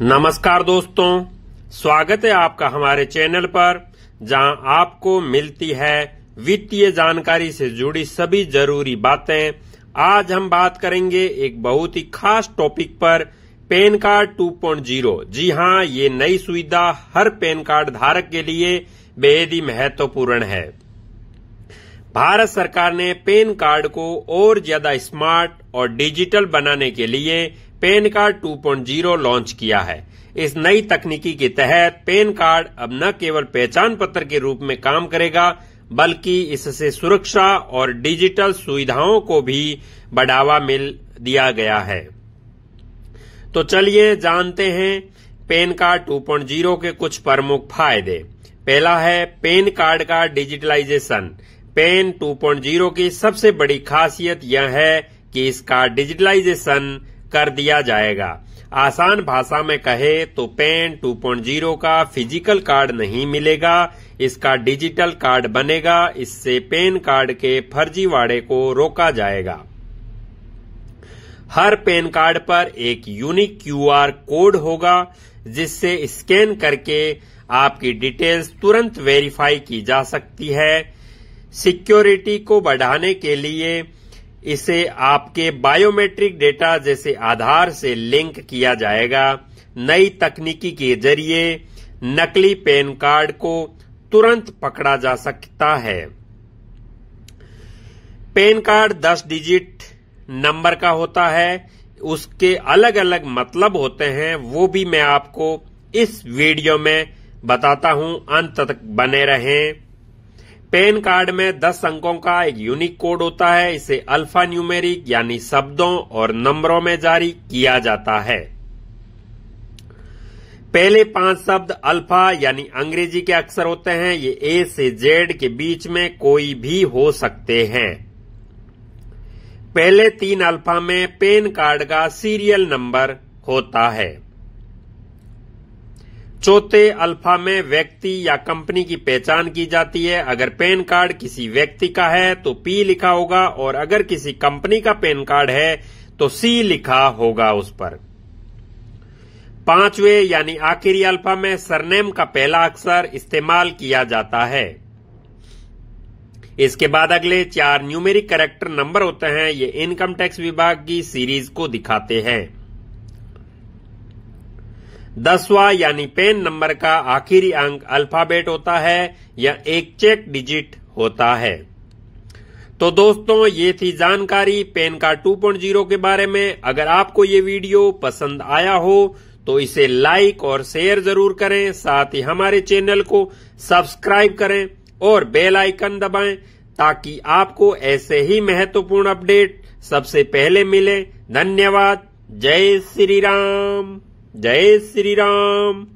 नमस्कार दोस्तों स्वागत है आपका हमारे चैनल पर जहां आपको मिलती है वित्तीय जानकारी से जुड़ी सभी जरूरी बातें आज हम बात करेंगे एक बहुत ही खास टॉपिक पर पैन कार्ड 2.0 जी हां ये नई सुविधा हर पैन कार्ड धारक के लिए बेहद ही महत्वपूर्ण है भारत सरकार ने पैन कार्ड को और ज्यादा स्मार्ट और डिजिटल बनाने के लिए पैन कार्ड 2.0 लॉन्च किया है इस नई तकनीकी के तहत पैन कार्ड अब न केवल पहचान पत्र के रूप में काम करेगा बल्कि इससे सुरक्षा और डिजिटल सुविधाओं को भी बढ़ावा मिल दिया गया है तो चलिए जानते हैं पैन कार्ड 2.0 के कुछ प्रमुख फायदे पहला है पैन कार्ड का डिजिटलाइजेशन पेन 2.0 की सबसे बड़ी खासियत यह है कि इसका डिजिटलाइजेशन कर दिया जाएगा आसान भाषा में कहे तो पेन 2.0 का फिजिकल कार्ड नहीं मिलेगा इसका डिजिटल कार्ड बनेगा इससे पेन कार्ड के फर्जीवाड़े को रोका जाएगा हर पेन कार्ड पर एक यूनिक क्यूआर कोड होगा जिससे स्कैन करके आपकी डिटेल्स तुरंत वेरीफाई की जा सकती है सिक्योरिटी को बढ़ाने के लिए इसे आपके बायोमेट्रिक डेटा जैसे आधार से लिंक किया जाएगा नई तकनीकी के जरिए नकली पैन कार्ड को तुरंत पकड़ा जा सकता है पैन कार्ड 10 डिजिट नंबर का होता है उसके अलग अलग मतलब होते हैं वो भी मैं आपको इस वीडियो में बताता हूं अंत तक बने रहें पेन कार्ड में 10 अंकों का एक यूनिक कोड होता है इसे अल्फा न्यूमेरिक यानी शब्दों और नंबरों में जारी किया जाता है पहले पांच शब्द अल्फा यानी अंग्रेजी के अक्षर होते हैं ये ए से जेड के बीच में कोई भी हो सकते हैं पहले तीन अल्फा में पेन कार्ड का सीरियल नंबर होता है चौथे अल्फा में व्यक्ति या कंपनी की पहचान की जाती है अगर पैन कार्ड किसी व्यक्ति का है तो पी लिखा होगा और अगर किसी कंपनी का पैन कार्ड है तो सी लिखा होगा उस पर पांचवे यानी आखिरी अल्फा में सरनेम का पहला अक्षर इस्तेमाल किया जाता है इसके बाद अगले चार न्यूमेरिक करेक्टर नंबर होते हैं ये इनकम टैक्स विभाग की सीरीज को दिखाते हैं दसवा यानी पेन नंबर का आखिरी अंक अल्फाबेट होता है या एक चेक डिजिट होता है तो दोस्तों ये थी जानकारी पेन का 2.0 के बारे में अगर आपको ये वीडियो पसंद आया हो तो इसे लाइक और शेयर जरूर करें साथ ही हमारे चैनल को सब्सक्राइब करें और बेल आइकन दबाएं ताकि आपको ऐसे ही महत्वपूर्ण अपडेट सबसे पहले मिले धन्यवाद जय श्री राम जय श्री राम